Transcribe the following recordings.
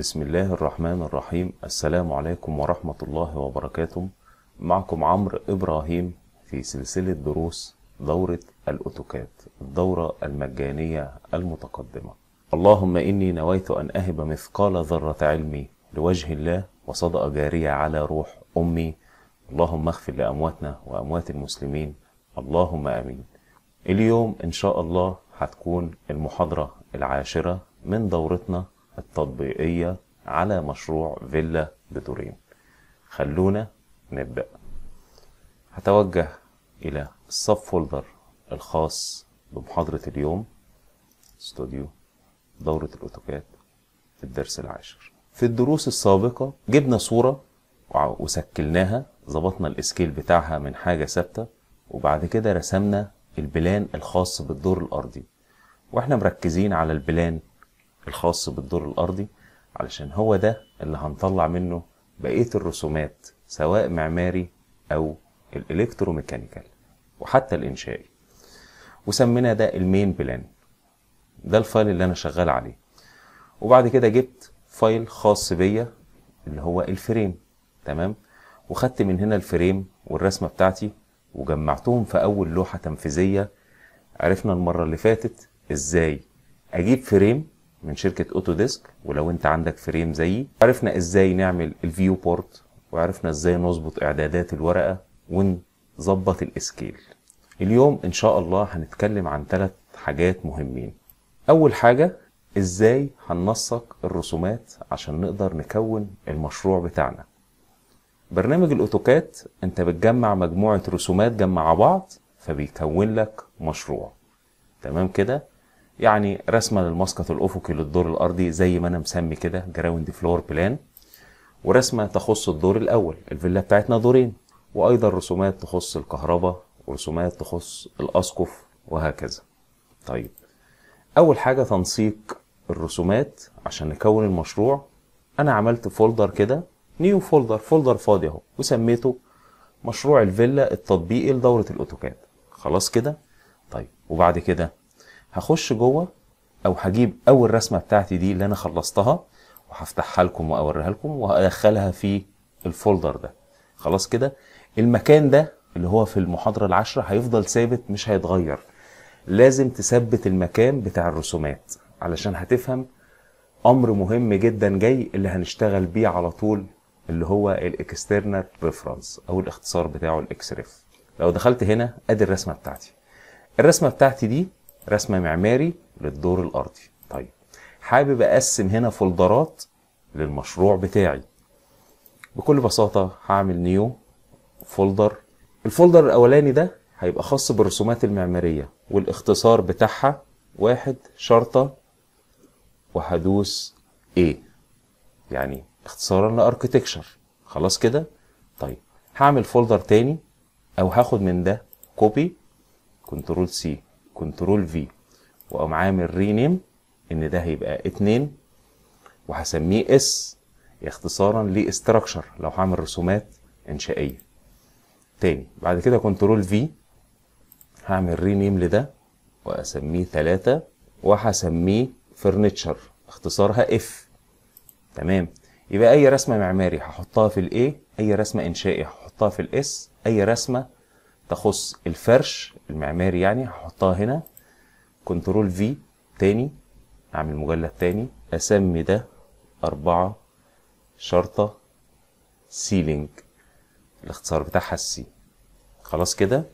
بسم الله الرحمن الرحيم السلام عليكم ورحمة الله وبركاته معكم عمرو إبراهيم في سلسلة دروس دورة الأوتوكات الدورة المجانية المتقدمة اللهم إني نويت أن أهب مثقال ذرة علمي لوجه الله وصدقة جارية على روح أمي اللهم اغفر لأمواتنا وأموات المسلمين اللهم آمين اليوم إن شاء الله هتكون المحاضرة العاشرة من دورتنا التطبيقية على مشروع فيلا بدورين خلونا نبدأ هتوجه إلى السب فولدر الخاص بمحاضرة اليوم استوديو دورة الأوتوكات في الدرس العاشر في الدروس السابقة جبنا صورة وسكلناها ظبطنا الاسكيل بتاعها من حاجة ثابتة وبعد كده رسمنا البلان الخاص بالدور الأرضي واحنا مركزين على البلان الخاص بالدور الارضي علشان هو ده اللي هنطلع منه بقيه الرسومات سواء معماري او الالكتروميكانيكال وحتى الانشائي وسمينا ده المين بلان ده الفايل اللي انا شغال عليه وبعد كده جبت فايل خاص بيا اللي هو الفريم تمام وخدت من هنا الفريم والرسمه بتاعتي وجمعتهم في اول لوحه تنفيذيه عرفنا المره اللي فاتت ازاي اجيب فريم من شركه اوتوديسك ولو انت عندك فريم زيي عرفنا ازاي نعمل الفيو بورت وعرفنا ازاي نظبط اعدادات الورقه ونظبط الاسكيل اليوم ان شاء الله هنتكلم عن ثلاث حاجات مهمين اول حاجه ازاي هننسق الرسومات عشان نقدر نكون المشروع بتاعنا برنامج الاوتوكات انت بتجمع مجموعه رسومات جمع بعض فبيكون لك مشروع تمام كده يعني رسمة للمسقط الأفقي للدور الأرضي زي ما أنا مسمي كده جراوند فلور بلان ورسمة تخص الدور الأول الفيلا بتاعتنا دورين وأيضا رسومات تخص الكهرباء ورسومات تخص الأسقف وهكذا طيب أول حاجة تنسيق الرسومات عشان نكون المشروع أنا عملت فولدر كده نيو فولدر فولدر فاضي أهو وسميته مشروع الفيلا التطبيقي لدورة الأوتوكاد خلاص كده طيب وبعد كده هخش جوه او هجيب اول رسمه بتاعتي دي اللي انا خلصتها وهفتحها لكم واوريها لكم وهدخلها في الفولدر ده خلاص كده المكان ده اللي هو في المحاضره العاشره هيفضل ثابت مش هيتغير لازم تثبت المكان بتاع الرسومات علشان هتفهم امر مهم جدا جاي اللي هنشتغل بيه على طول اللي هو الاكسترنال ريفرنس او الاختصار بتاعه الاكس ريف لو دخلت هنا ادي الرسمه بتاعتي الرسمه بتاعتي دي رسم معماري للدور الارضي طيب حابب اقسم هنا فولدرات للمشروع بتاعي بكل بساطه هعمل نيو فولدر الفولدر الاولاني ده هيبقى خاص بالرسومات المعماريه والاختصار بتاعها واحد شرطه وهدوس A يعني اختصارا لاركتكشر خلاص كده طيب هعمل فولدر تاني او هاخد من ده كوبي كنترول سي كنترول في واقوم عامل رينيم ان ده هيبقى اتنين وهسميه اس اختصارا لاستراكشر لو هعمل رسومات انشائيه تاني بعد كده كنترول في هعمل رينيم لده واسميه ثلاثة وهسميه فرنتشر اختصارها اف تمام يبقى اي رسمه معماري هحطها في الاي اي رسمه انشائي هحطها في الاس اي رسمه تخص الفرش المعماري يعني هحطها هنا كنترول في تاني اعمل مجلد تاني اسمي ده اربعة شرطة سيلينج الاختصار بتاعها السي خلاص كده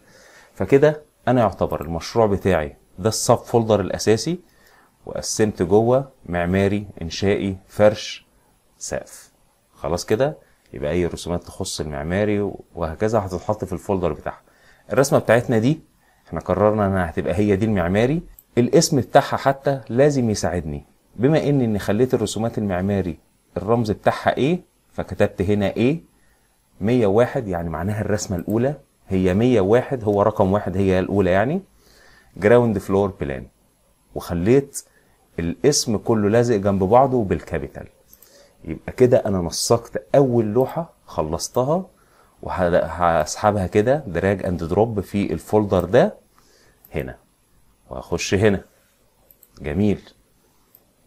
فكده انا يعتبر المشروع بتاعي ده السب فولدر الاساسي وقسمت جوه معماري انشائي فرش سقف خلاص كده يبقى اي رسومات تخص المعماري وهكذا هتتحط في الفولدر بتاعها الرسمه بتاعتنا دي احنا قررنا انها هتبقى هي دي المعماري الاسم بتاعها حتى لازم يساعدني بما ان اني خليت الرسومات المعماري الرمز بتاعها ايه فكتبت هنا ايه 101 يعني معناها الرسمه الاولى هي 101 هو رقم واحد هي الاولى يعني جراوند فلور بلان وخليت الاسم كله لازق جنب بعضه بالكابيتال يبقى كده انا نسقت اول لوحه خلصتها وهسحبها كده دراج اند دروب في الفولدر ده هنا واخش هنا جميل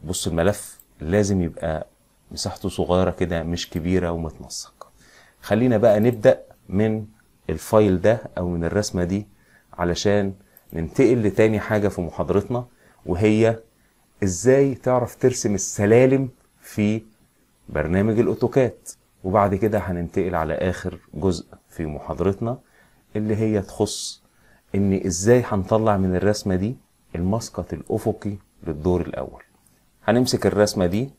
بص الملف لازم يبقى مساحته صغيره كده مش كبيره ومتنسق خلينا بقى نبدا من الفايل ده او من الرسمه دي علشان ننتقل لتاني حاجه في محاضرتنا وهي ازاي تعرف ترسم السلالم في برنامج الاوتوكات وبعد كده هننتقل على آخر جزء في محاضرتنا اللي هي تخص إن إزاي هنطلع من الرسمة دي المسقط الأفقي للدور الأول هنمسك الرسمة دي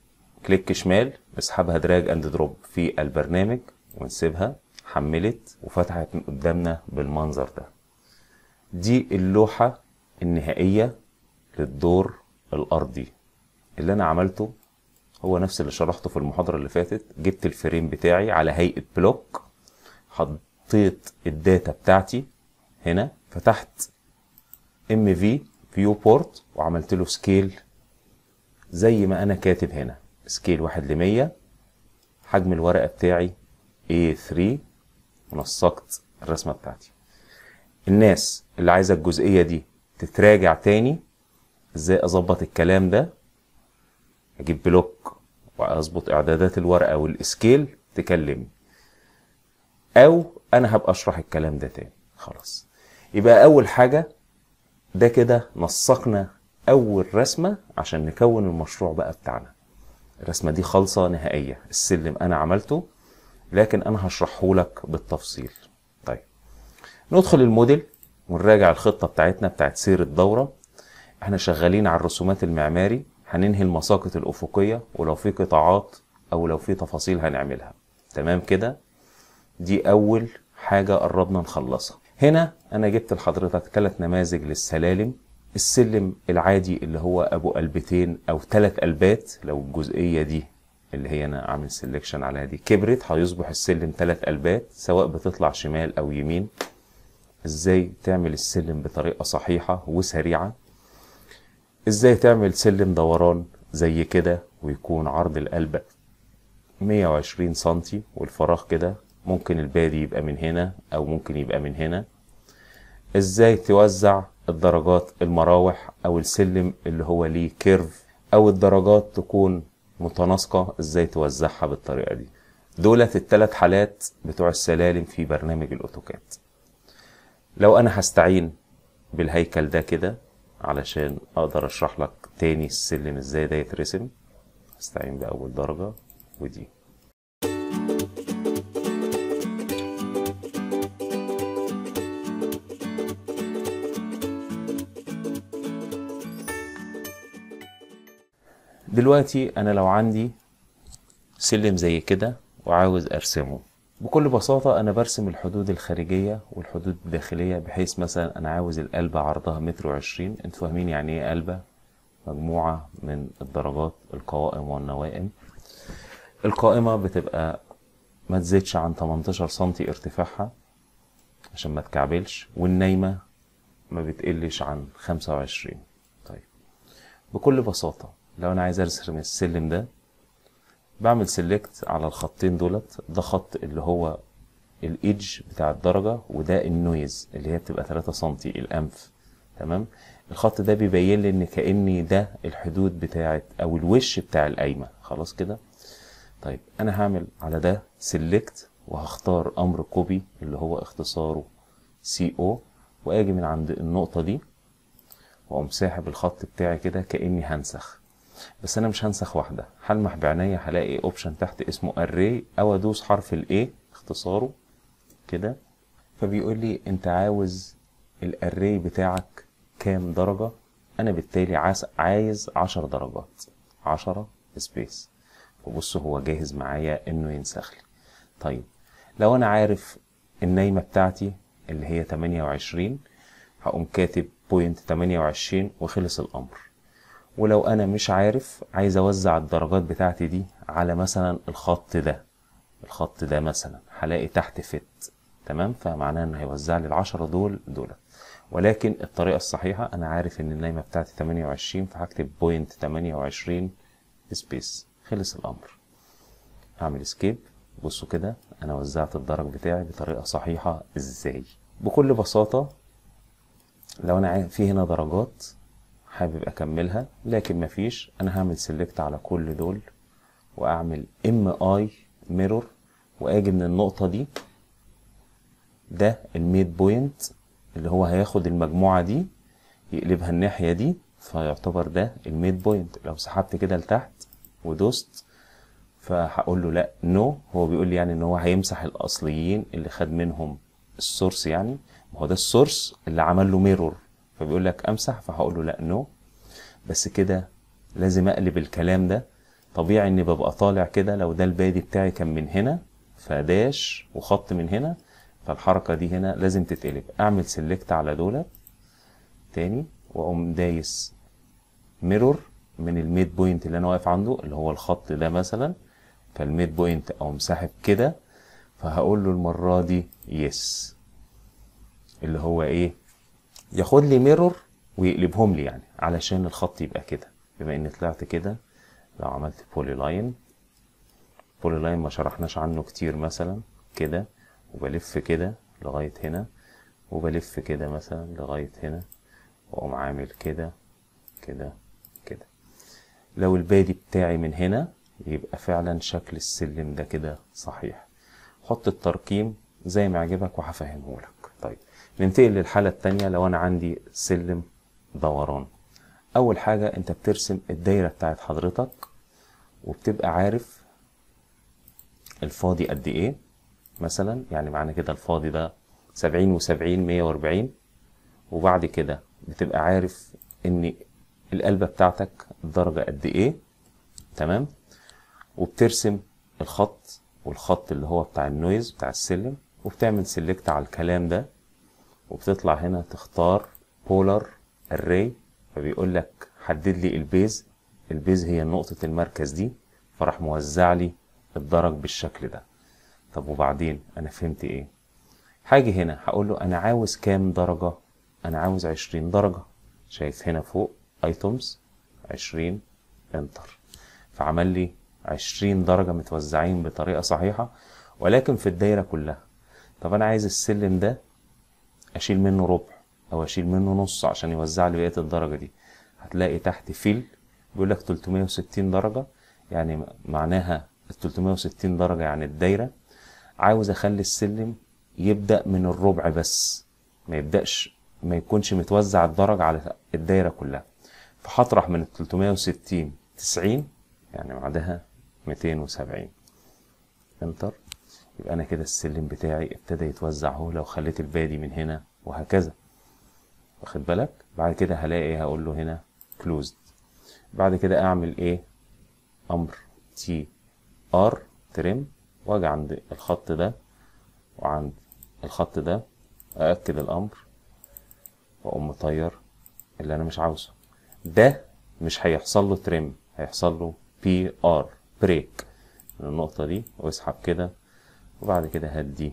كليك شمال نسحبها دراج اند دروب في البرنامج ونسيبها حملت وفتحت قدامنا بالمنظر ده دي اللوحة النهائية للدور الأرضي اللي أنا عملته هو نفس اللي شرحته في المحاضرة اللي فاتت جبت الفريم بتاعي على هيئة بلوك حطيت الداتا بتاعتي هنا فتحت ام في فيو بورت وعملت له سكيل زي ما انا كاتب هنا سكيل واحد لمية حجم الورقة بتاعي A3 ونسقت الرسمة بتاعتي الناس اللي عايزة الجزئية دي تتراجع تاني ازاي اظبط الكلام ده اجيب بلوك واظبط اعدادات الورقه والاسكيل تكلمني او انا هبقى اشرح الكلام ده تاني خلاص يبقى اول حاجه ده كده نسقنا اول رسمه عشان نكون المشروع بقى بتاعنا الرسمه دي خالصه نهائيه السلم انا عملته لكن انا هشرحه لك بالتفصيل طيب ندخل الموديل ونراجع الخطه بتاعتنا بتاعت سير الدوره احنا شغالين على الرسومات المعماري هننهي المساقط الأفقية ولو في قطاعات أو لو في تفاصيل هنعملها تمام كده دي أول حاجة قربنا نخلصها هنا أنا جبت لحضرتك ثلاث نماذج للسلالم السلم العادي اللي هو أبو قلبتين أو ثلاث قلبات لو الجزئية دي اللي هي أنا عامل سيلكشن عليها دي كبرت هيصبح السلم ثلاث قلبات سواء بتطلع شمال أو يمين ازاي تعمل السلم بطريقه صحيحه وسريعه ازاي تعمل سلم دوران زي كده ويكون عرض القلب 120 سنتي والفراغ كده ممكن البادي يبقى من هنا او ممكن يبقى من هنا ازاي توزع الدرجات المراوح او السلم اللي هو ليه كيرف او الدرجات تكون متناسقة ازاي توزعها بالطريقة دي دولت التلات حالات بتوع السلالم في برنامج الاوتوكات لو انا هستعين بالهيكل ده كده علشان اقدر اشرح لك تاني السلم ازاي ده يترسم استعين باول درجة ودي دلوقتي انا لو عندي سلم زي كده وعاوز ارسمه بكل بساطة أنا برسم الحدود الخارجية والحدود الداخلية بحيث مثلا أنا عاوز القلبة عرضها متر وعشرين أنتوا فاهمين يعني إيه قلبة مجموعة من الدرجات القوائم والنوائم القائمة بتبقى ما تزيدش عن 18 سنتي ارتفاعها عشان ما تكعبلش والنايمة ما بتقلش عن 25 طيب بكل بساطة لو أنا عايز أرسم السلم ده بعمل سيلكت على الخطين دولت ده خط اللي هو الايدج بتاع الدرجة وده النويز اللي هي بتبقى 3 سنتي الانف تمام الخط ده بيبين لي ان كأني ده الحدود بتاعه او الوش بتاع القايمة خلاص كده طيب انا هعمل على ده سيلكت وهختار امر كوبي اللي هو اختصاره سي او واجي من عند النقطة دي واقوم ساحب الخط بتاعي كده كأني هنسخ بس انا مش هنسخ واحده هلمح بعينيا هلاقي اوبشن تحت اسمه array او ادوس حرف الاي اختصاره كده فبيقول لي انت عاوز الاري بتاعك كام درجه انا بالتالي عايز 10 درجات 10 سبيس وبص هو جاهز معايا انه ينسخ لي طيب لو انا عارف النايمه بتاعتي اللي هي 28 هقوم كاتب بوينت 28 وخلص الامر ولو انا مش عارف عايز اوزع الدرجات بتاعتي دي على مثلا الخط ده الخط ده مثلا هلاقي تحت فت تمام فمعناه ان هيوزع لي العشرة دول دولت ولكن الطريقة الصحيحة انا عارف ان النايمة بتاعتي 28 فهكتب بوينت 28 سبيس خلص الامر هعمل اسكيب بصوا كده انا وزعت الدرج بتاعي بطريقة صحيحة ازاي بكل بساطة لو انا في هنا درجات حابب اكملها لكن مفيش انا هعمل سيلكت على كل دول واعمل ام اي ميرور واجي من النقطه دي ده الميد بوينت اللي هو هياخد المجموعه دي يقلبها الناحيه دي فيعتبر ده الميد بوينت لو سحبت كده لتحت ودوست فهقول له لا نو no. هو بيقول لي يعني ان هو هيمسح الاصليين اللي خد منهم السورس يعني ما هو ده السورس اللي عمل له ميرور فبيقول لك امسح فهقول له لا نو بس كده لازم اقلب الكلام ده طبيعي اني ببقى طالع كده لو ده البادي بتاعي كان من هنا فداش وخط من هنا فالحركة دي هنا لازم تتقلب اعمل سيلكت على دولت تاني واقوم دايس ميرور من الميد بوينت اللي انا واقف عنده اللي هو الخط ده مثلا فالميد بوينت اقوم ساحب كده فهقول له المرة دي يس اللي هو ايه ياخد لي ميرور ويقلبهم لي يعني علشان الخط يبقى كده بما ان طلعت كده لو عملت بولي لاين بولي لاين ما شرحناش عنه كتير مثلا كده وبلف كده لغاية هنا وبلف كده مثلا لغاية هنا واقوم عامل كده كده كده لو البادي بتاعي من هنا يبقى فعلا شكل السلم ده كده صحيح حط الترقيم زي ما يعجبك وهفهمهولك طيب ننتقل للحالة الثانية لو أنا عندي سلم دوران أول حاجة أنت بترسم الدايرة بتاعت حضرتك وبتبقى عارف الفاضي قد إيه مثلا يعني معنى كده الفاضي ده سبعين وسبعين مية وأربعين وبعد كده بتبقى عارف إن القلبة بتاعتك الدرجة قد إيه تمام وبترسم الخط والخط اللي هو بتاع النويز بتاع السلم وبتعمل سيلكت على الكلام ده وبتطلع هنا تختار بولر array فبيقول لك حدد لي البيز البيز هي نقطة المركز دي فراح موزع لي الدرج بالشكل ده طب وبعدين انا فهمت ايه هاجي هنا هقول له انا عاوز كام درجة انا عاوز عشرين درجة شايف هنا فوق ايتمز عشرين انتر فعمل لي عشرين درجة متوزعين بطريقة صحيحة ولكن في الدايرة كلها طب انا عايز السلم ده اشيل منه ربع او اشيل منه نص عشان يوزع لي بقيه الدرجه دي هتلاقي تحت فيل بيقول لك 360 درجه يعني معناها ال 360 درجه يعني الدايره عاوز اخلي السلم يبدا من الربع بس ما يبداش ما يكونش متوزع الدرج على الدايره كلها فهطرح من ال 360 90 يعني بعدها 270 انتر يبقى أنا كده السلم بتاعي ابتدى يتوزع اهو لو خليت البادي من هنا وهكذا واخد بالك بعد كده هلاقي إيه؟ هقول له هنا closed بعد كده أعمل إيه أمر تي ار ترم وأجي عند الخط ده وعند الخط ده أأكد الأمر وأقوم مطير اللي أنا مش عاوزه ده مش هيحصل له ترم هيحصل له بي ار بريك من النقطة دي واسحب كده وبعد كده هات دي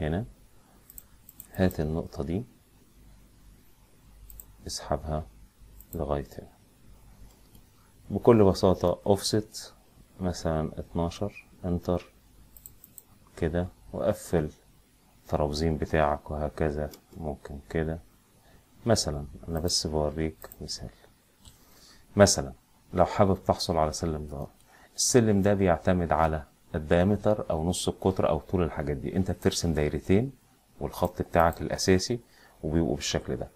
هنا هات النقطة دي اسحبها لغاية هنا بكل بساطة اوفست مثلا اتناشر انتر كده وقفل الترابزين بتاعك وهكذا ممكن كده مثلا انا بس بوريك مثال مثلا لو حابب تحصل على سلم ظهر السلم ده بيعتمد على الدايمتر او نص القطر او طول الحاجات دي انت بترسم دايرتين والخط بتاعك الاساسي وبيبقوا بالشكل ده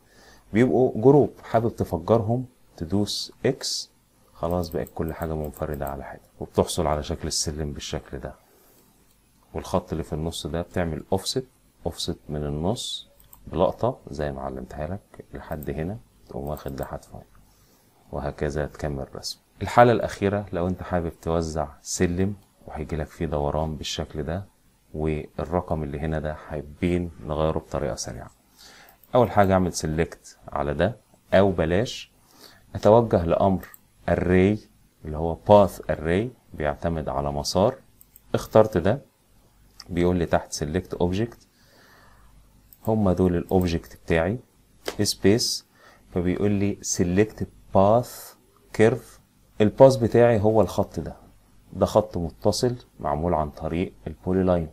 بيبقوا جروب حابب تفجرهم تدوس اكس خلاص بقت كل حاجة منفردة على حاجة وبتحصل على شكل السلم بالشكل ده والخط اللي في النص ده بتعمل اوفست اوفست من النص بلقطة زي ما علمتها لك لحد هنا تقوم واخد ده حتفاي وهكذا تكمل الرسم الحالة الأخيرة لو أنت حابب توزع سلم وهيجي لك فيه دوران بالشكل ده والرقم اللي هنا ده حابين نغيره بطريقه سريعه اول حاجه اعمل سيلكت على ده او بلاش اتوجه لامر array اللي هو path array بيعتمد على مسار اخترت ده بيقول لي تحت select object هما دول الاوبجكت بتاعي سبيس فبيقول لي select path curve الباث بتاعي هو الخط ده ده خط متصل معمول عن طريق البولي لاين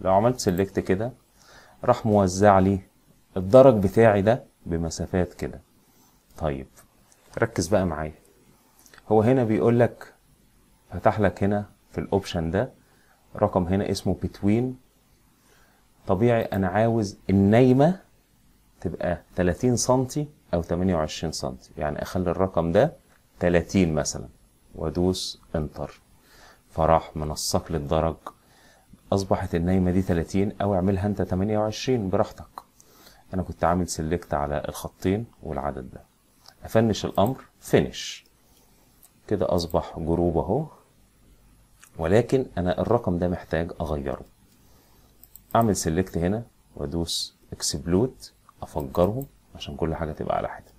لو عملت سيلكت كده راح موزع لي الدرج بتاعي ده بمسافات كده طيب ركز بقى معايا هو هنا بيقول لك فتح لك هنا في الاوبشن ده رقم هنا اسمه بتوين طبيعي انا عاوز النايمه تبقى 30 سنتي او 28 سنتي يعني اخلي الرقم ده 30 مثلا وادوس انتر فراح منسق للدرج اصبحت النايمه دي 30 او اعملها انت 28 براحتك انا كنت عامل سيلكت على الخطين والعدد ده افنش الامر فينش كده اصبح جروب اهو ولكن انا الرقم ده محتاج اغيره اعمل سيلكت هنا وادوس اكسبلود افجرهم عشان كل حاجه تبقى على حته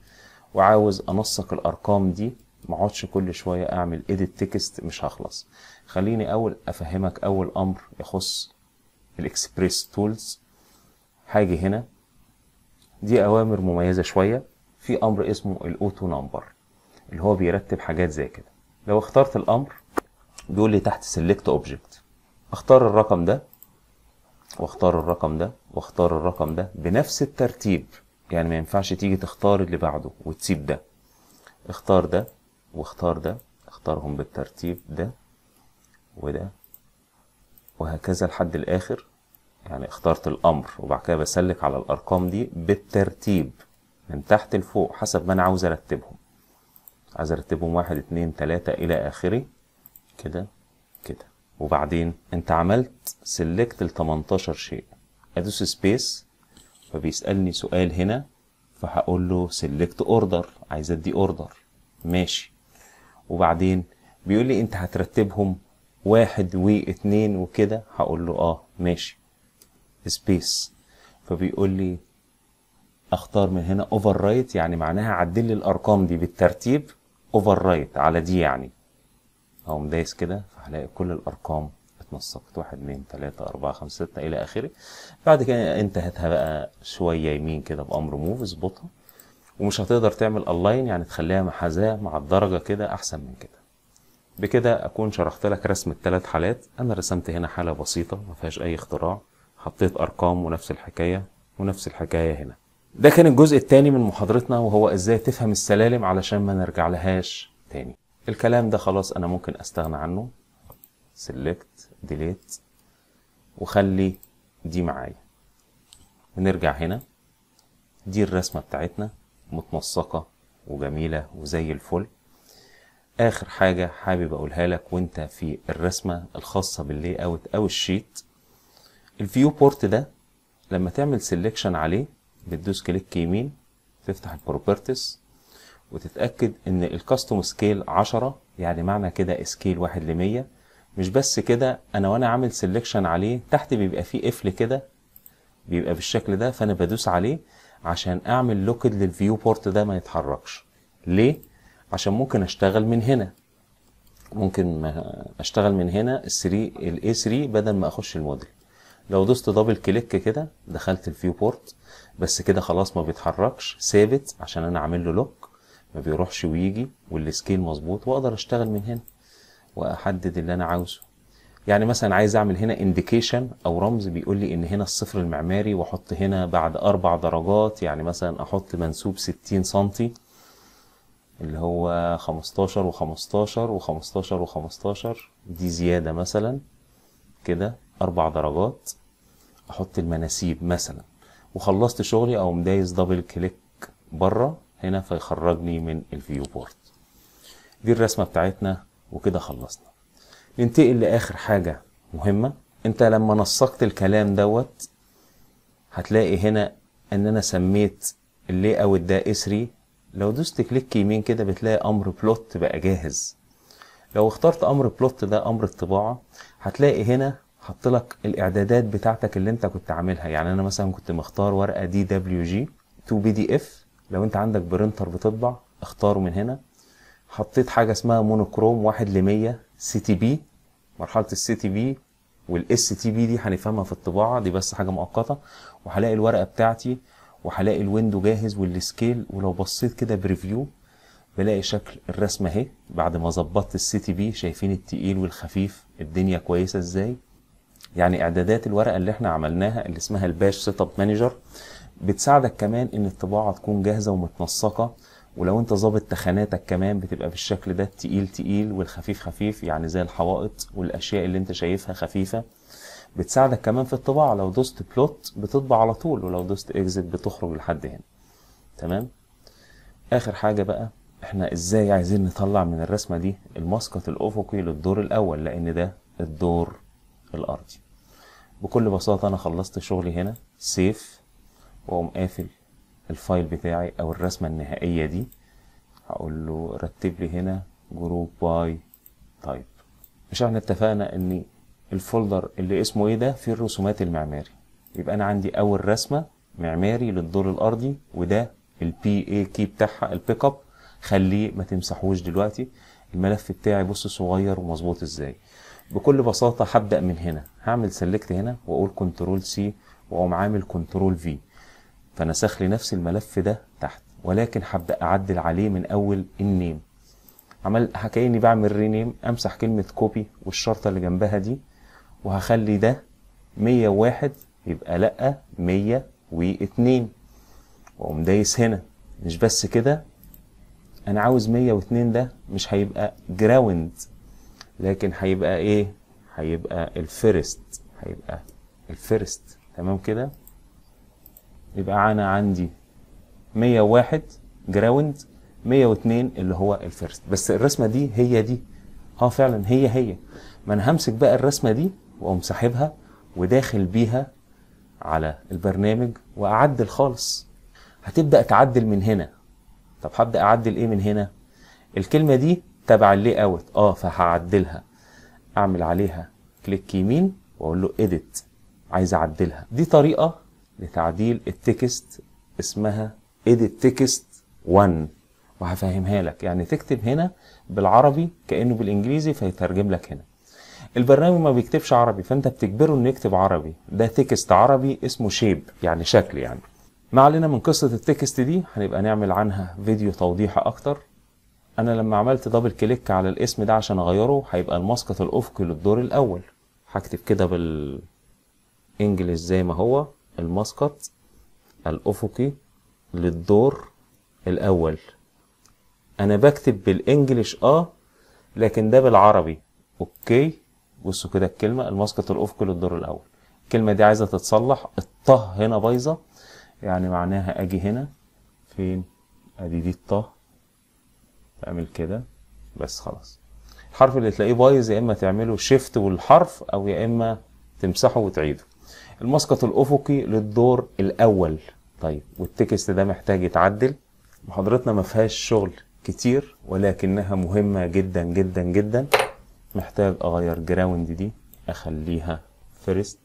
وعاوز انسق الارقام دي ما اقعدش كل شويه اعمل ايديت تكست مش هخلص خليني اول افهمك اول امر يخص الاكسبريس تولز هاجي هنا دي اوامر مميزه شويه في امر اسمه الاوتو نمبر اللي هو بيرتب حاجات زي كده لو اخترت الامر بيقول لي تحت سيلكت اوبجكت اختار الرقم ده واختار الرقم ده واختار الرقم ده بنفس الترتيب يعني ما ينفعش تيجي تختار اللي بعده وتسيب ده اختار ده واختار ده اختارهم بالترتيب ده وده وهكذا لحد الاخر يعني اخترت الامر وبعد كده بسلك على الارقام دي بالترتيب من تحت لفوق حسب ما انا عاوز ارتبهم عايز ارتبهم واحد اتنين تلاتة الى اخره كده كده وبعدين انت عملت سلكت ال 18 شيء ادوس سبيس فبيسالني سؤال هنا فهقول له سلكت اوردر عايز ادي اوردر ماشي وبعدين بيقول لي انت هترتبهم واحد واتنين وكده هقول له اه ماشي سبيس فبيقول لي اختار من هنا اوفر رايت يعني معناها عدل لي الارقام دي بالترتيب اوفر رايت على دي يعني اقوم دايس كده فهلاقي كل الارقام اتنسقت واحد اتنين تلاتة أربعة خمسة ستة إلى آخره بعد كده انتهتها بقى شوية يمين كده بأمر موف اظبطها ومش هتقدر تعمل اللاين يعني تخليها محاذاه مع الدرجه كده احسن من كده بكده اكون شرحت لك رسم الثلاث حالات انا رسمت هنا حاله بسيطه ما فيهاش اي اختراع حطيت ارقام ونفس الحكايه ونفس الحكايه هنا ده كان الجزء الثاني من محاضرتنا وهو ازاي تفهم السلالم علشان ما نرجع لهاش تاني الكلام ده خلاص انا ممكن استغنى عنه سيلكت ديليت وخلي دي معايا ونرجع هنا دي الرسمه بتاعتنا متنسقة وجميلة وزي الفل آخر حاجة حابب أقولها لك وأنت في الرسمة الخاصة باللي أوت أو الشيت الفيو بورت ده لما تعمل سيلكشن عليه بتدوس كليك يمين تفتح البروبرتس وتتأكد إن الكاستوم سكيل 10 يعني معنى كده سكيل واحد ل 100 مش بس كده أنا وأنا عامل سيلكشن عليه تحت بيبقى فيه قفل كده بيبقى بالشكل ده فأنا بدوس عليه عشان اعمل لوكد للفيو بورت ده ما يتحركش ليه عشان ممكن اشتغل من هنا ممكن اشتغل من هنا ال 3 الاي 3 بدل ما اخش الموديل لو دوست دبل كليك كده دخلت الفيو بورت بس كده خلاص ما بيتحركش ثابت عشان انا اعمل له لوك ما بيروحش ويجي والسكيل مظبوط واقدر اشتغل من هنا واحدد اللي انا عاوزه يعني مثلا عايز اعمل هنا انديكيشن او رمز بيقول لي ان هنا الصفر المعماري واحط هنا بعد اربع درجات يعني مثلا احط منسوب 60 سنتي اللي هو 15 و15 و15 و15 دي زيادة مثلا كده أربع درجات أحط المناسيب مثلا وخلصت شغلي أقوم مدايس دبل كليك بره هنا فيخرجني من الفيو بورت دي الرسمة بتاعتنا وكده خلصنا ننتقل لاخر حاجه مهمه انت لما نسقت الكلام دوت هتلاقي هنا ان انا سميت اللي اوت ده اسري لو دوست كليك يمين كده بتلاقي امر بلوت بقى جاهز لو اخترت امر بلوت ده امر الطباعه هتلاقي هنا حط لك الاعدادات بتاعتك اللي انت كنت عاملها يعني انا مثلا كنت مختار ورقه دي دبليو جي 2 بي دي اف لو انت عندك برينتر بتطبع اختاره من هنا حطيت حاجه اسمها مونوكروم واحد ل 100 سي تي بي مرحله السي تي بي والاس تي بي دي هنفهمها في الطباعه دي بس حاجه مؤقته وهلاقي الورقه بتاعتي وهلاقي الويندو جاهز والسكيل ولو بصيت كده بريفيو بلاقي شكل الرسمه اهي بعد ما ظبطت السي تي بي شايفين التقيل والخفيف الدنيا كويسه ازاي يعني اعدادات الورقه اللي احنا عملناها اللي اسمها الباش سيت اب مانجر بتساعدك كمان ان الطباعه تكون جاهزه ومتنسقه ولو انت ظابط تخاناتك كمان بتبقى بالشكل ده التقيل تقيل والخفيف خفيف يعني زي الحوائط والاشياء اللي انت شايفها خفيفه بتساعدك كمان في الطباعه لو دوست بلوت بتطبع على طول ولو دوست اكزت بتخرج لحد هنا تمام اخر حاجه بقى احنا ازاي عايزين نطلع من الرسمه دي المسقط الافقي للدور الاول لان ده الدور الارضي بكل بساطه انا خلصت شغلي هنا سيف واقوم قافل الفايل بتاعي او الرسمة النهائية دي هقول له رتب لي هنا جروب باي تايب مش احنا اتفقنا ان الفولدر اللي اسمه ايه ده فيه الرسومات المعماري يبقى انا عندي اول رسمة معماري للدور الارضي وده الـ PA كي بتاعها البيك اب خليه ما تمسحوش دلوقتي الملف بتاعي بص صغير ومظبوط ازاي بكل بساطه هبدا من هنا هعمل سلكت هنا واقول كنترول سي واقوم عامل كنترول في فنسخ لي نفس الملف ده تحت ولكن هبدا اعدل عليه من اول النيم عمل حكايني بعمل رينيم امسح كلمه كوبي والشرطه اللي جنبها دي وهخلي ده 101 يبقى لا 102 واقوم دايس هنا مش بس كده انا عاوز 102 ده مش هيبقى جراوند لكن هيبقى ايه هيبقى الفيرست هيبقى الفيرست تمام كده يبقى أنا عندي 101 جراوند 102 اللي هو الفيرست بس الرسمة دي هي دي اه فعلا هي هي ما انا همسك بقى الرسمة دي واقوم ساحبها وداخل بيها على البرنامج واعدل خالص هتبدا تعدل من هنا طب هبدا اعدل ايه من هنا الكلمه دي تبع اللي اوت اه فهعدلها اعمل عليها كليك يمين واقول له اديت عايز اعدلها دي طريقه لتعديل التكست اسمها edit text 1 وهفهمها لك يعني تكتب هنا بالعربي كانه بالانجليزي فيترجم لك هنا البرنامج ما بيكتبش عربي فانت بتجبره انه يكتب عربي ده تكست عربي اسمه شيب يعني شكل يعني ما علينا من قصه التكست دي هنبقى نعمل عنها فيديو توضيحي اكتر انا لما عملت دبل كليك على الاسم ده عشان اغيره هيبقى المسقط الافقي للدور الاول هكتب كده بالانجلش زي ما هو المسقط الأفقي للدور الأول أنا بكتب بالإنجليش آه لكن ده بالعربي أوكي بصوا كده الكلمة المسقط الأفقي للدور الأول الكلمة دي عايزة تتصلح الطه هنا بايظة يعني معناها أجي هنا فين أدي دي الطه أعمل كده بس خلاص الحرف اللي تلاقيه بايظ يا إما تعمله شيفت والحرف أو يا إما تمسحه وتعيده المسقط الافقي للدور الاول طيب والتكست ده محتاج يتعدل محاضرتنا ما فيهاش شغل كتير ولكنها مهمه جدا جدا جدا محتاج اغير جراوند دي اخليها فيرست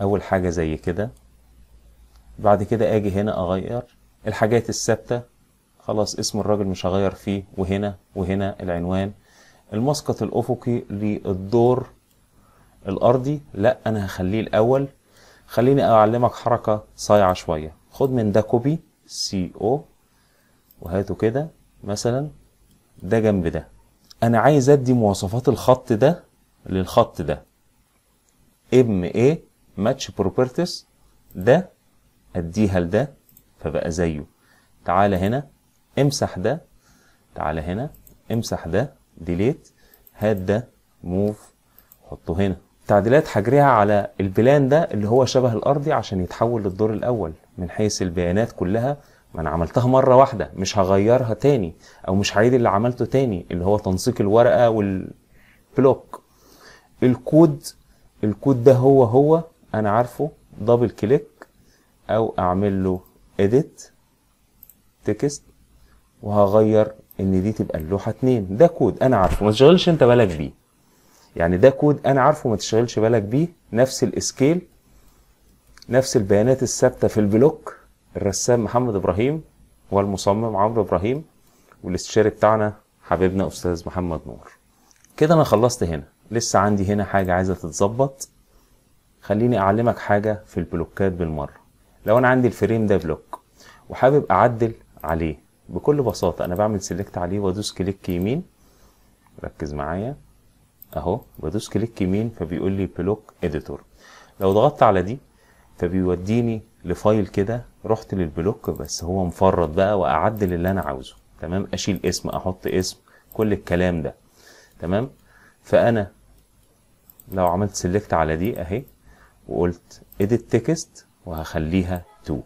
اول حاجه زي كده بعد كده اجي هنا اغير الحاجات الثابته خلاص اسم الراجل مش هغير فيه وهنا وهنا العنوان المسقط الافقي للدور الارضي لا انا هخليه الاول خليني اعلمك حركه صايعه شويه خد من ده كوبي سي او وهاته كده مثلا ده جنب ده انا عايز ادي مواصفات الخط ده للخط ده ام اي ماتش بروبرتيز ده اديها لده فبقى زيه تعالى هنا امسح ده تعالى هنا امسح ده ديليت هات ده موف حطه هنا تعديلات حجرها على البلان ده اللي هو شبه الارضي عشان يتحول للدور الاول من حيث البيانات كلها ما انا عملتها مره واحده مش هغيرها تاني او مش هعيد اللي عملته تاني اللي هو تنسيق الورقه والبلوك الكود الكود ده هو هو انا عارفه دبل كليك او اعمل له اديت تكست وهغير ان دي تبقى اللوحه اتنين ده كود انا عارفه ما تشغلش انت بالك بيه يعني ده كود انا عارفه ما تشغلش بالك بيه نفس الاسكيل نفس البيانات الثابته في البلوك الرسام محمد ابراهيم والمصمم عمرو ابراهيم والاستشاري بتاعنا حبيبنا استاذ محمد نور كده انا خلصت هنا لسه عندي هنا حاجه عايزه تتظبط خليني اعلمك حاجه في البلوكات بالمره لو انا عندي الفريم ده بلوك وحابب اعدل عليه بكل بساطه انا بعمل سيلكت عليه وادوس كليك يمين ركز معايا اهو بدوس كليك يمين فبيقول لي بلوك اديتور لو ضغطت على دي فبيوديني لفايل كده رحت للبلوك بس هو مفرط بقى واعدل اللي انا عاوزه تمام اشيل اسم احط اسم كل الكلام ده تمام فانا لو عملت سيلكت على دي اهي وقلت اديت تكست وهخليها تو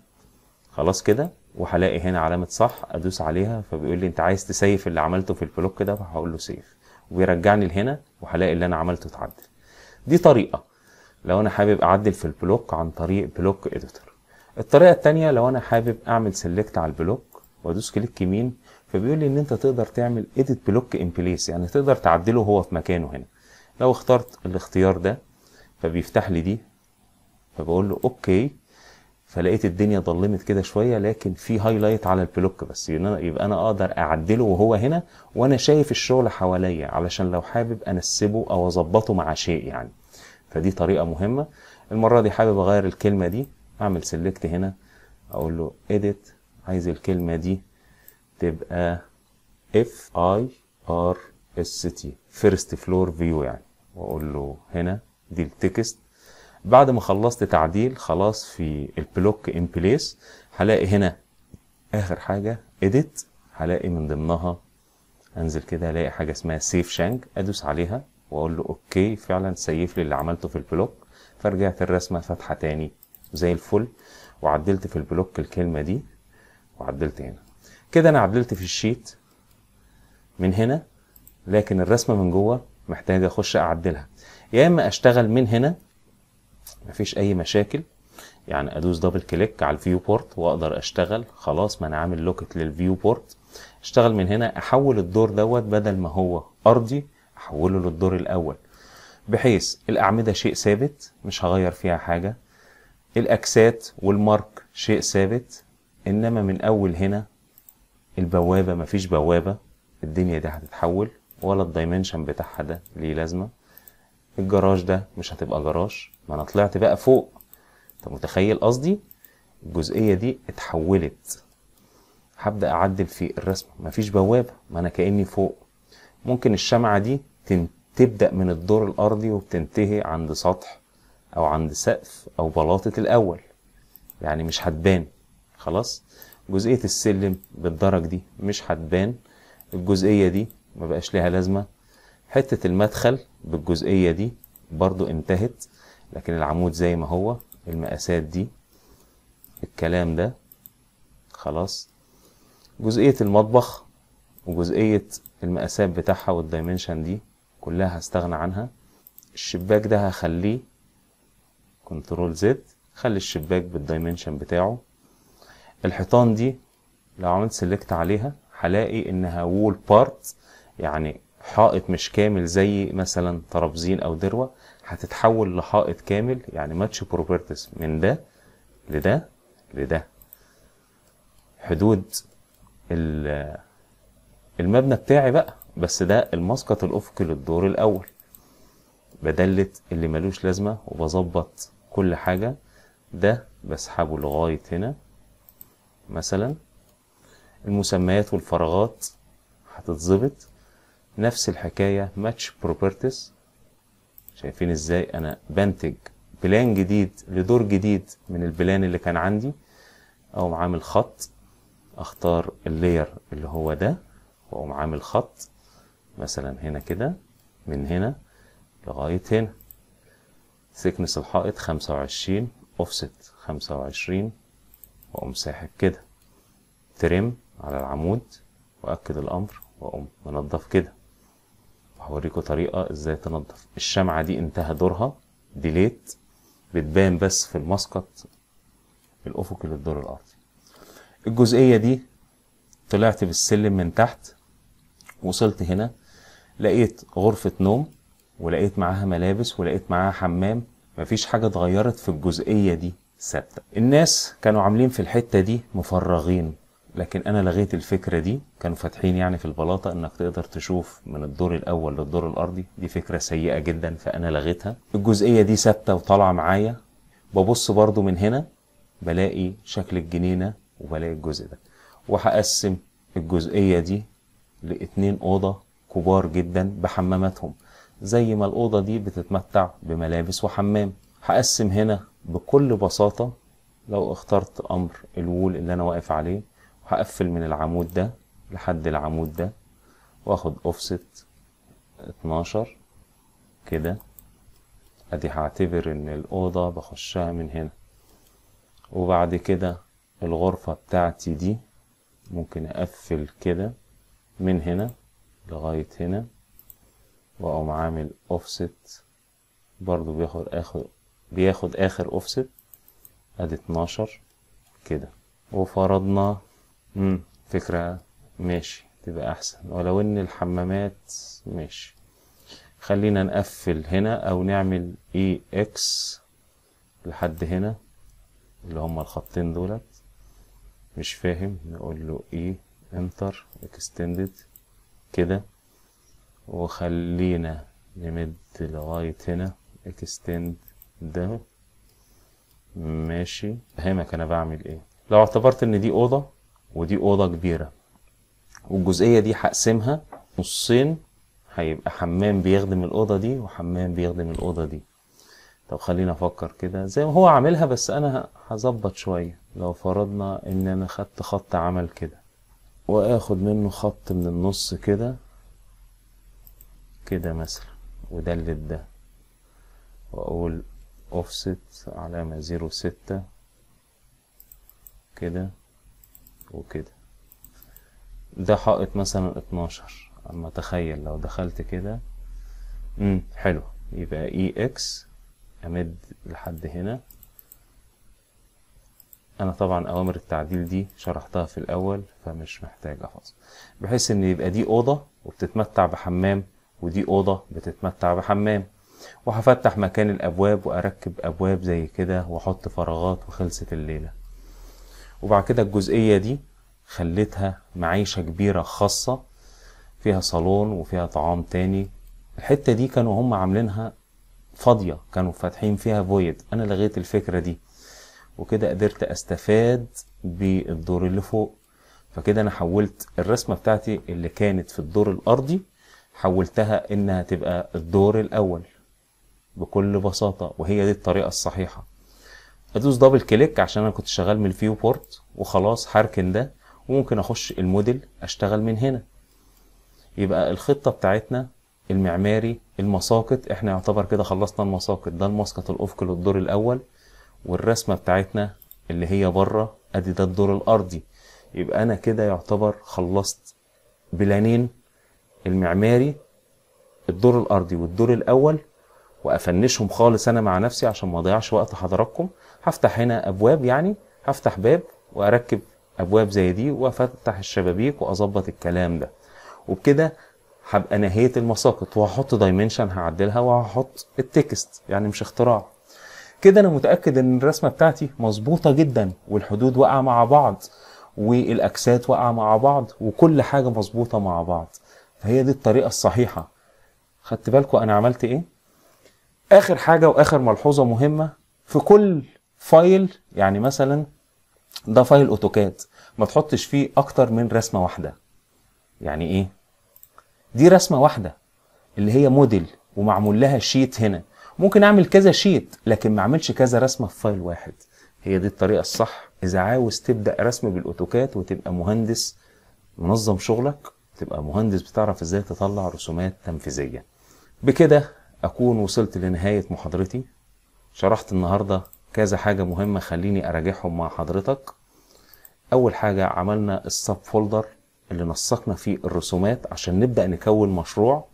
خلاص كده وهلاقي هنا علامه صح ادوس عليها فبيقول لي انت عايز تسيف اللي عملته في البلوك ده فهقول له سيف ويرجعني لهنا وهلاقي اللي انا عملته اتعدل دي طريقه لو انا حابب اعدل في البلوك عن طريق بلوك اديتور الطريقه الثانيه لو انا حابب اعمل سيلكت على البلوك وادوس كليك يمين فبيقول لي ان انت تقدر تعمل اديت بلوك ان بليس يعني تقدر تعدله هو في مكانه هنا لو اخترت الاختيار ده فبيفتح لي دي فبقول له اوكي فلقيت الدنيا ضلمت كده شويه لكن في هايلايت على البلوك بس يبقى انا اقدر اعدله وهو هنا وانا شايف الشغل حواليا علشان لو حابب انسبه او اظبطه مع شيء يعني فدي طريقه مهمه المره دي حابب اغير الكلمه دي اعمل سيلكت هنا اقول له ايديت عايز الكلمه دي تبقى اف اي ار اس تي فيرست فلور فيو يعني واقول له هنا دي التكست بعد ما خلصت تعديل خلاص في البلوك ان بليس هلاقي هنا اخر حاجه اديت هلاقي من ضمنها انزل كده الاقي حاجه اسمها سيف شانج ادوس عليها واقول له اوكي فعلا سيف لي اللي عملته في البلوك فرجعت الرسمه فاتحه تاني زي الفل وعدلت في البلوك الكلمه دي وعدلت هنا كده انا عدلت في الشيت من هنا لكن الرسمه من جوه محتاج اخش اعدلها يا اما اشتغل من هنا مفيش اي مشاكل يعني ادوس دبل كليك على الفيو بورت واقدر اشتغل خلاص ما انا عامل لوكت للفيو بورت اشتغل من هنا احول الدور دوت بدل ما هو ارضي احوله للدور الاول بحيث الاعمده شيء ثابت مش هغير فيها حاجه الاكسات والمارك شيء ثابت انما من اول هنا البوابه مفيش بوابه الدنيا دي هتتحول ولا الدايمنشن بتاعها ده ليه لازمه الجراج ده مش هتبقى جراج ما انا طلعت بقى فوق انت متخيل قصدي الجزئيه دي اتحولت هبدا اعدل في الرسم مفيش بوابه ما انا كاني فوق ممكن الشمعه دي تبدا من الدور الارضي وبتنتهي عند سطح او عند سقف او بلاطه الاول يعني مش هتبان خلاص جزئيه السلم بالدرج دي مش هتبان الجزئيه دي ما بقاش ليها لازمه حته المدخل بالجزئية دي برضو انتهت لكن العمود زي ما هو المقاسات دي الكلام ده خلاص جزئية المطبخ وجزئية المقاسات بتاعها والدايمنشن دي كلها هستغنى عنها الشباك ده هخليه كنترول زد خلي الشباك بالدايمنشن بتاعه الحيطان دي لو عملت سيلكت عليها هلاقي انها وول بارت يعني حائط مش كامل زي مثلا ترابزين او دروة هتتحول لحائط كامل يعني ماتش بروبرتيز من ده لده لده حدود المبنى بتاعي بقى بس ده المسقط الافقي للدور الاول بدلت اللي ملوش لازمه وبظبط كل حاجه ده بسحبه لغايه هنا مثلا المسميات والفراغات هتتظبط نفس الحكاية ماتش بروبرتيز شايفين ازاي انا بنتج بلان جديد لدور جديد من البلان اللي كان عندي اقوم عامل خط اختار اللير اللي هو ده واقوم عامل خط مثلا هنا كده من هنا لغاية هنا سيكنس الحائط خمسة وعشرين اوفست خمسة وعشرين واقوم ساحب كده ترم على العمود واكد الامر واقوم منضف كده هوريكم طريقة ازاي تنضف الشمعة دي انتهى دورها ديليت بتبان بس في المسقط الافقي للدور الارضي الجزئية دي طلعت بالسلم من تحت وصلت هنا لقيت غرفة نوم ولقيت معاها ملابس ولقيت معاها حمام مفيش حاجة اتغيرت في الجزئية دي ثابتة الناس كانوا عاملين في الحتة دي مفرغين لكن انا لغيت الفكره دي كانوا فاتحين يعني في البلاطه انك تقدر تشوف من الدور الاول للدور الارضي دي فكره سيئه جدا فانا لغيتها الجزئيه دي ثابته وطالعه معايا ببص برضو من هنا بلاقي شكل الجنينه وبلاقي الجزء ده وهقسم الجزئيه دي لاتنين اوضه كبار جدا بحماماتهم زي ما الاوضه دي بتتمتع بملابس وحمام هقسم هنا بكل بساطه لو اخترت امر الوول اللي انا واقف عليه هقفل من العمود ده لحد العمود ده واخد اوفست 12 كده ادي هعتبر ان الاوضة بخشها من هنا وبعد كده الغرفة بتاعتي دي ممكن اقفل كده من هنا لغاية هنا واقوم عامل اوفست برضو بياخد اخر بياخد اخر اوفست ادي 12 كده وفرضنا امم فكرة ماشي تبقى احسن ولو ان الحمامات ماشي خلينا نقفل هنا او نعمل اي e اكس لحد هنا اللي هما الخطين دولت مش فاهم نقول له اي انتر اكستندد كده وخلينا نمد لغاية هنا اكستند ده ماشي فهمك انا بعمل ايه لو اعتبرت ان دي اوضه ودي اوضه كبيره والجزئيه دي هقسمها نصين هيبقى حمام بيخدم الاوضه دي وحمام بيخدم الاوضه دي طب خلينا افكر كده زي ما هو عاملها بس انا هظبط شويه لو فرضنا ان انا خدت خط عمل كده واخد منه خط من النص كده كده مثلا ودلت ده واقول اوفست علامه زيرو ستة كده وكده ده حائط مثلا 12 اما تخيل لو دخلت كده امم حلو يبقى اي e اكس امد لحد هنا انا طبعا اوامر التعديل دي شرحتها في الاول فمش محتاج احفظ بحيث ان يبقى دي اوضه وبتتمتع بحمام ودي اوضه بتتمتع بحمام وهفتح مكان الابواب واركب ابواب زي كده واحط فراغات وخلصت الليله وبعد كده الجزئية دي خليتها معيشة كبيرة خاصة فيها صالون وفيها طعام تاني الحتة دي كانوا هم عاملينها فاضية كانوا فاتحين فيها فويد أنا لغيت الفكرة دي وكده قدرت أستفاد بالدور اللي فوق فكده أنا حولت الرسمة بتاعتي اللي كانت في الدور الأرضي حولتها إنها تبقى الدور الأول بكل بساطة وهي دي الطريقة الصحيحة ادوس دبل كليك عشان انا كنت شغال من الفيو بورت وخلاص هركن ده وممكن اخش الموديل اشتغل من هنا يبقى الخطه بتاعتنا المعماري المساقط احنا يعتبر كده خلصنا المساقط ده المسقط الافقي للدور الاول والرسمه بتاعتنا اللي هي بره ادي ده الدور الارضي يبقى انا كده يعتبر خلصت بلانين المعماري الدور الارضي والدور الاول وافنشهم خالص انا مع نفسي عشان ما اضيعش وقت حضراتكم هفتح هنا ابواب يعني هفتح باب واركب ابواب زي دي وافتح الشبابيك واظبط الكلام ده وبكده هبقى نهيت المساقط وهحط دايمنشن هعدلها وهحط التكست يعني مش اختراع كده انا متاكد ان الرسمه بتاعتي مظبوطه جدا والحدود واقعه مع بعض والاكسات واقعه مع بعض وكل حاجه مظبوطه مع بعض فهي دي الطريقه الصحيحه خدت بالكم انا عملت ايه اخر حاجه واخر ملحوظه مهمه في كل فايل يعني مثلا ده فايل اوتوكاد ما تحطش فيه اكتر من رسمه واحده يعني ايه دي رسمه واحده اللي هي موديل ومعمول لها شيت هنا ممكن اعمل كذا شيت لكن ما اعملش كذا رسمه في فايل واحد هي دي الطريقه الصح اذا عاوز تبدا رسم بالاوتوكاد وتبقى مهندس منظم شغلك تبقى مهندس بتعرف ازاي تطلع رسومات تنفيذيه بكده اكون وصلت لنهايه محاضرتي شرحت النهارده كذا حاجة مهمة خليني أراجعهم مع حضرتك أول حاجة عملنا السب فولدر اللي نسقنا فيه الرسومات عشان نبدأ نكون مشروع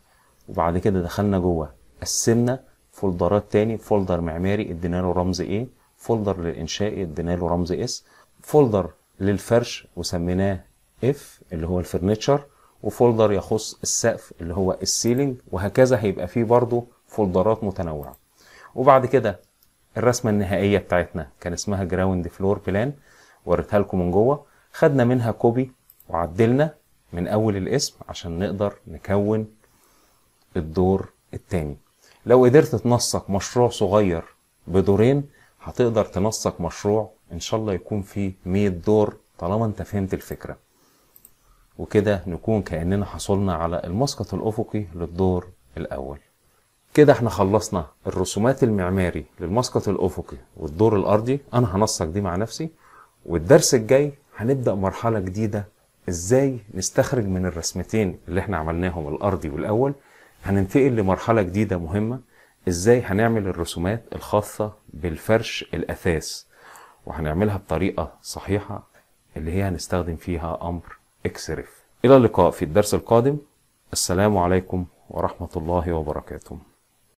وبعد كده دخلنا جوه قسمنا فولدرات تاني فولدر معماري ادينا له رمز ايه فولدر للإنشائي ادينا له رمز اس فولدر للفرش وسميناه اف اللي هو الفرنتشر وفولدر يخص السقف اللي هو السيلينج وهكذا هيبقى فيه برضو فولدرات متنوعة وبعد كده الرسمه النهائيه بتاعتنا كان اسمها جراوند فلور بلان وريتها لكم من جوه خدنا منها كوبي وعدلنا من اول الاسم عشان نقدر نكون الدور الثاني لو قدرت تنسق مشروع صغير بدورين هتقدر تنسق مشروع ان شاء الله يكون فيه 100 دور طالما انت فهمت الفكره وكده نكون كاننا حصلنا على المسقط الافقي للدور الاول كده احنا خلصنا الرسومات المعماري للمسقط الافقي والدور الارضي انا هنسق دي مع نفسي والدرس الجاي هنبدا مرحله جديده ازاي نستخرج من الرسمتين اللي احنا عملناهم الارضي والاول هننتقل لمرحله جديده مهمه ازاي هنعمل الرسومات الخاصه بالفرش الاثاث وهنعملها بطريقه صحيحه اللي هي هنستخدم فيها امر اكسرف الى اللقاء في الدرس القادم السلام عليكم ورحمه الله وبركاته